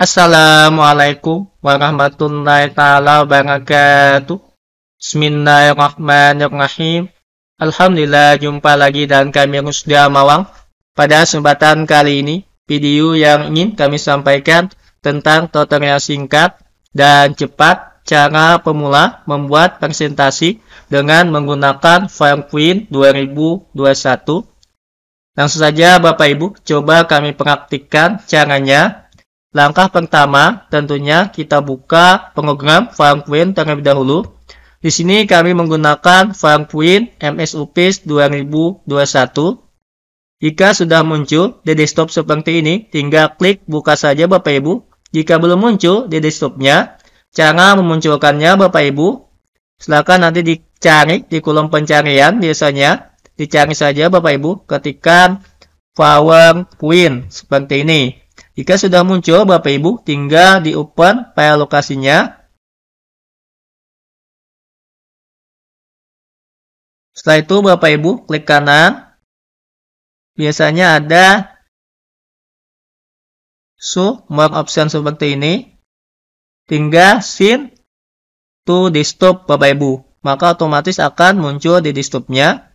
Assalamualaikum warahmatullahi taala wabarakatuh. Bismillahirrahmanirrahim. Alhamdulillah jumpa lagi dan kami sudah Mawang. Pada kesempatan kali ini, video yang ingin kami sampaikan tentang tutorial singkat dan cepat cara pemula membuat presentasi dengan menggunakan PowerPoint 2021. Langsung saja Bapak Ibu, coba kami praktikkan caranya Langkah pertama, tentunya kita buka program Queen terlebih dahulu. Di sini kami menggunakan Frankwin MS Office 2021. Jika sudah muncul di desktop seperti ini, tinggal klik buka saja Bapak Ibu. Jika belum muncul di desktopnya, cara memunculkannya Bapak Ibu, silakan nanti dicari di kolom pencarian biasanya. Dicari saja Bapak Ibu, ketika Power Queen seperti ini. Jika sudah muncul, Bapak Ibu tinggal di-open file lokasinya. Setelah itu Bapak Ibu klik kanan. Biasanya ada show more option seperti ini. Tinggal sin to desktop Bapak Ibu. Maka otomatis akan muncul di desktopnya.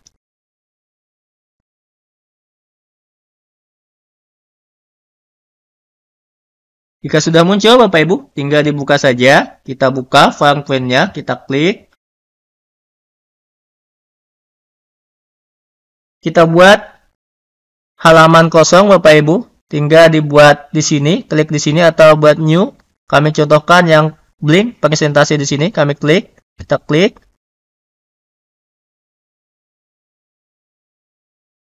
Jika sudah muncul Bapak Ibu, tinggal dibuka saja. Kita buka file kita klik. Kita buat halaman kosong Bapak Ibu. Tinggal dibuat di sini, klik di sini atau buat new. Kami contohkan yang blank presentasi di sini, kami klik, kita klik.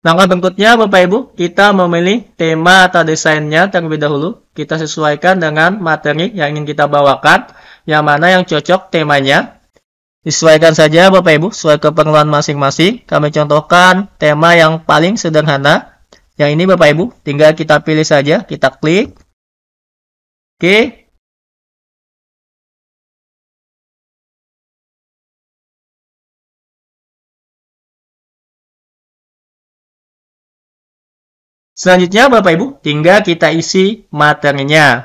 Langkah berikutnya Bapak Ibu, kita memilih tema atau desainnya terlebih dahulu. Kita sesuaikan dengan materi yang ingin kita bawakan, yang mana yang cocok temanya. Disesuaikan saja Bapak Ibu, sesuai keperluan masing-masing. Kami contohkan tema yang paling sederhana. Yang ini Bapak Ibu, tinggal kita pilih saja, kita klik. Oke, Selanjutnya Bapak Ibu, tinggal kita isi materinya.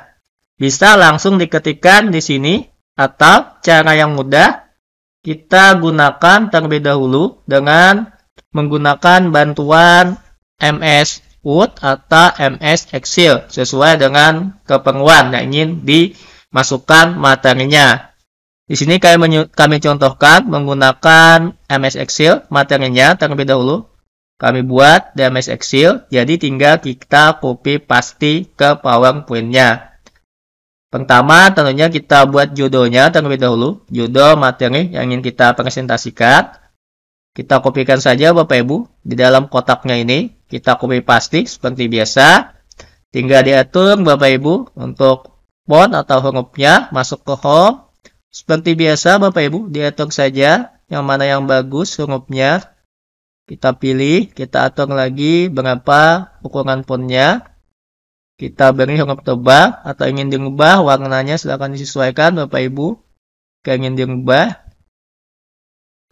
Bisa langsung diketikkan di sini atau cara yang mudah kita gunakan terlebih dahulu dengan menggunakan bantuan MS Word atau MS Excel sesuai dengan keperluan yang ingin dimasukkan materinya. Di sini kami, kami contohkan menggunakan MS Excel materinya terlebih dahulu kami buat damage exil, jadi tinggal kita copy pasti ke powerpointnya. Pertama tentunya kita buat judulnya terlebih dahulu, judul materi yang ingin kita presentasikan. Kita kopikan saja Bapak Ibu di dalam kotaknya ini, kita copy pasti seperti biasa. Tinggal diatur Bapak Ibu untuk font atau hurufnya masuk ke home. Seperti biasa Bapak Ibu diatur saja yang mana yang bagus hurufnya kita pilih, kita atur lagi berapa ukuran fontnya. Kita beri huruf tebal atau ingin diubah warnanya silahkan disesuaikan Bapak Ibu. Jika ingin diubah,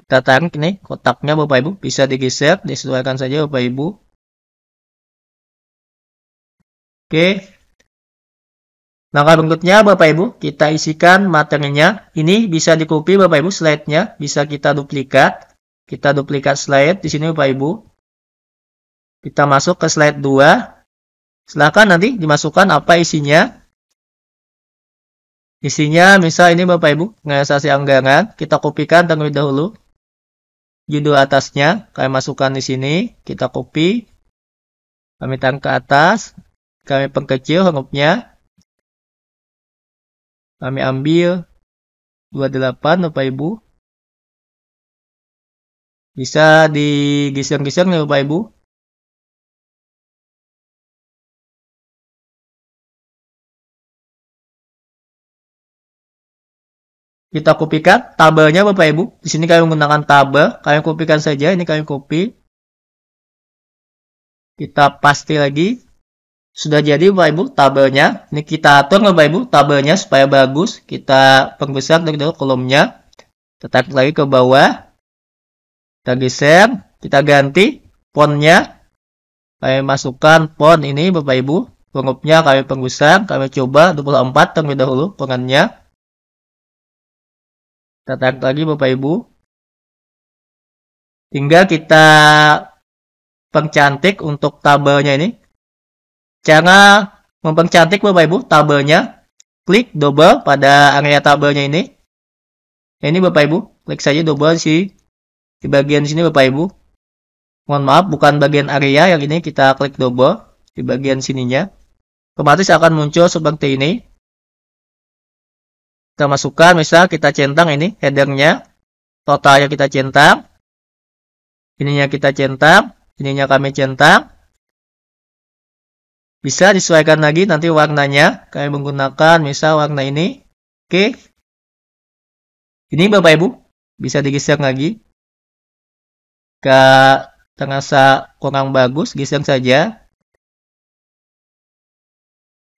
kita tarik nih kotaknya Bapak Ibu. Bisa digeser, disesuaikan saja Bapak Ibu. Oke, Langkah berikutnya Bapak Ibu, kita isikan materinya. Ini bisa dikopi Bapak Ibu slide-nya, bisa kita duplikat. Kita duplikat slide di sini Bapak Ibu. Kita masuk ke slide 2. Silahkan nanti dimasukkan apa isinya. Isinya misal ini Bapak Ibu, mengasasi anggaran. Kita kopikan terlebih dahulu. Judul atasnya, kalian masukkan di sini. Kita copy. Kami tarik ke atas. Kami pengkecil hurufnya. Kami ambil 28 Bapak Ibu. Bisa digeser-geser nggak ya, Bapak Ibu? Kita kopikan tabelnya Bapak Ibu. Di sini kalian menggunakan tabel. Kalian kopikan saja. Ini kalian copy. Kita pasti lagi. Sudah jadi Bapak Ibu tabelnya. Ini kita atur Bapak Ibu tabelnya supaya bagus. Kita perbesar dulu kolomnya. Tetap lagi ke bawah kita geser, kita ganti fontnya. Kami masukkan font ini Bapak Ibu. Hurufnya kami penggusar, kami coba 24 terlebih dahulu pengannya. Kita tarik lagi Bapak Ibu. Hingga kita pengcantik untuk tabelnya ini. Cara mempercantik Bapak Ibu tabelnya, klik double pada area tabelnya ini. Ini Bapak Ibu, klik saja double si di bagian sini Bapak Ibu. Mohon maaf, bukan bagian area yang ini kita klik double di bagian sininya. Otomatis akan muncul seperti ini. Kita masukkan, misal kita centang ini headernya. Totalnya kita centang. Ininya kita centang. Ininya kami centang. Bisa disesuaikan lagi nanti warnanya. Kami menggunakan misal warna ini. Oke. Ini Bapak Ibu. Bisa digeser lagi jika terasa kurang bagus geser saja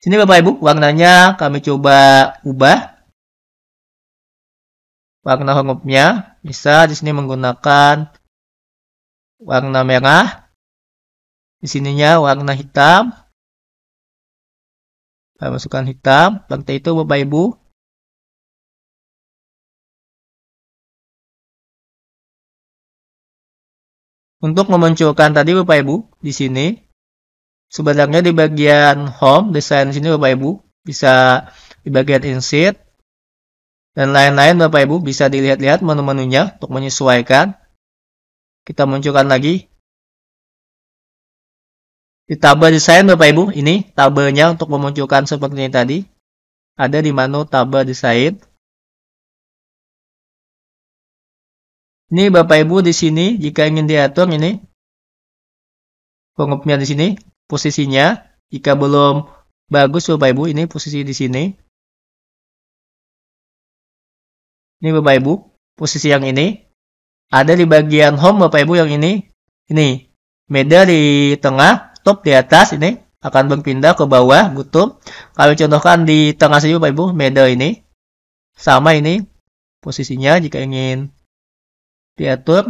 sini bapak ibu warnanya kami coba ubah warna hurufnya bisa di sini menggunakan warna merah di sininya warna hitam Kita masukkan hitam seperti itu bapak ibu Untuk memunculkan tadi Bapak Ibu di sini sebenarnya di bagian home desain sini Bapak Ibu bisa di bagian insert dan lain-lain Bapak Ibu bisa dilihat-lihat menu-menunya untuk menyesuaikan. Kita munculkan lagi. Di tabel desain Bapak Ibu, ini tabelnya untuk memunculkan seperti ini tadi. Ada di menu tabel desain. Ini Bapak Ibu di sini jika ingin diatur ini pengupnya di sini posisinya jika belum bagus Bapak Ibu ini posisi di sini. Ini Bapak Ibu posisi yang ini ada di bagian home Bapak Ibu yang ini ini media di tengah top di atas ini akan berpindah ke bawah butuh kalau contohkan di tengah sini Bapak Ibu media ini sama ini posisinya jika ingin diatur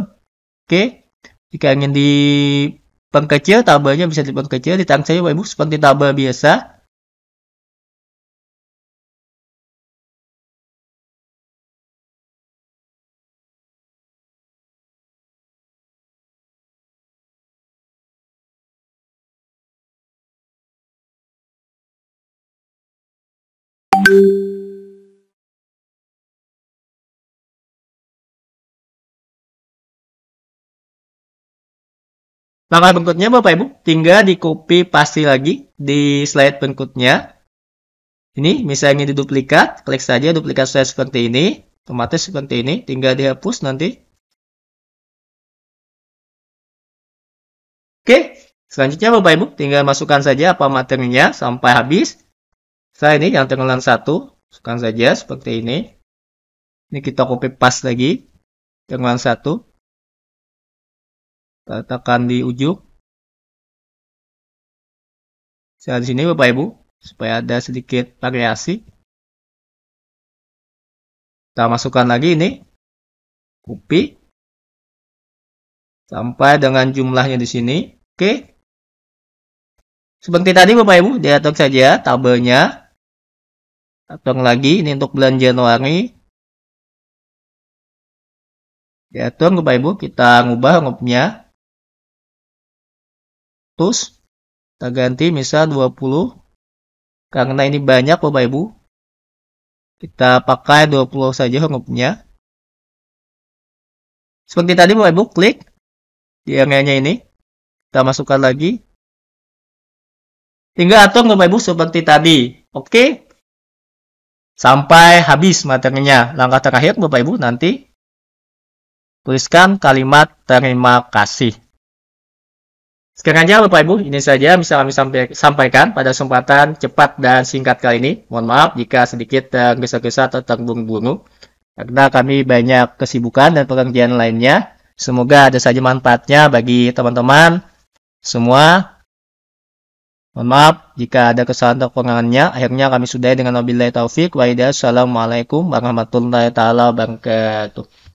oke jika ingin di diperkecil tabelnya bisa di tangan saya, Ibu seperti tabel biasa Thank you. Langkah berikutnya Bapak Ibu, tinggal di copy pasti lagi di slide berikutnya. Ini misalnya di duplikat, klik saja duplikat slide seperti ini, otomatis seperti ini, tinggal dihapus nanti. Oke, selanjutnya Bapak Ibu, tinggal masukkan saja apa materinya sampai habis. Saya ini yang tenggelam satu, masukkan saja seperti ini. Ini kita copy paste lagi, tenggelam satu tekan di ujung. Saya di sini Bapak Ibu, supaya ada sedikit variasi. Kita masukkan lagi ini kopi sampai dengan jumlahnya di sini. Oke. Seperti tadi Bapak Ibu, diatur saja tabelnya. Atur lagi ini untuk bulan Januari. Diatur ya, Bapak Ibu, kita ngubah ngopnya terus kita ganti misal 20 karena ini banyak Bapak Ibu kita pakai 20 saja hurufnya seperti tadi Bapak Ibu klik di area ini kita masukkan lagi Tinggal atur Bapak Ibu seperti tadi oke sampai habis materinya langkah terakhir Bapak Ibu nanti tuliskan kalimat terima kasih Sekian aja Bapak Ibu, ini saja bisa kami sampaikan pada kesempatan cepat dan singkat kali ini. Mohon maaf jika sedikit tergesa-gesa eh, atau bung bungu karena kami banyak kesibukan dan pekerjaan lainnya. Semoga ada saja manfaatnya bagi teman-teman semua. Mohon maaf jika ada kesalahan atau pengangannya Akhirnya kami sudah dengan wabillahi taufik wa Assalamualaikum warahmatullahi wabarakatuh.